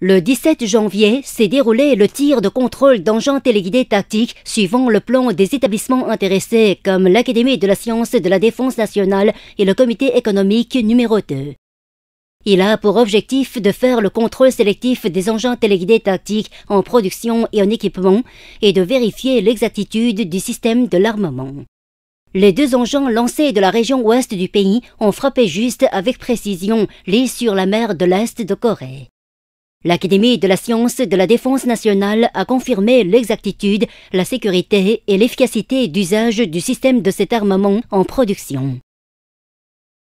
Le 17 janvier s'est déroulé le tir de contrôle d'engins téléguidés tactiques suivant le plan des établissements intéressés comme l'Académie de la science de la défense nationale et le comité économique numéro 2. Il a pour objectif de faire le contrôle sélectif des engins téléguidés tactiques en production et en équipement et de vérifier l'exactitude du système de l'armement. Les deux engins lancés de la région ouest du pays ont frappé juste avec précision l'île sur la mer de l'Est de Corée. L'Académie de la science de la défense nationale a confirmé l'exactitude, la sécurité et l'efficacité d'usage du système de cet armement en production.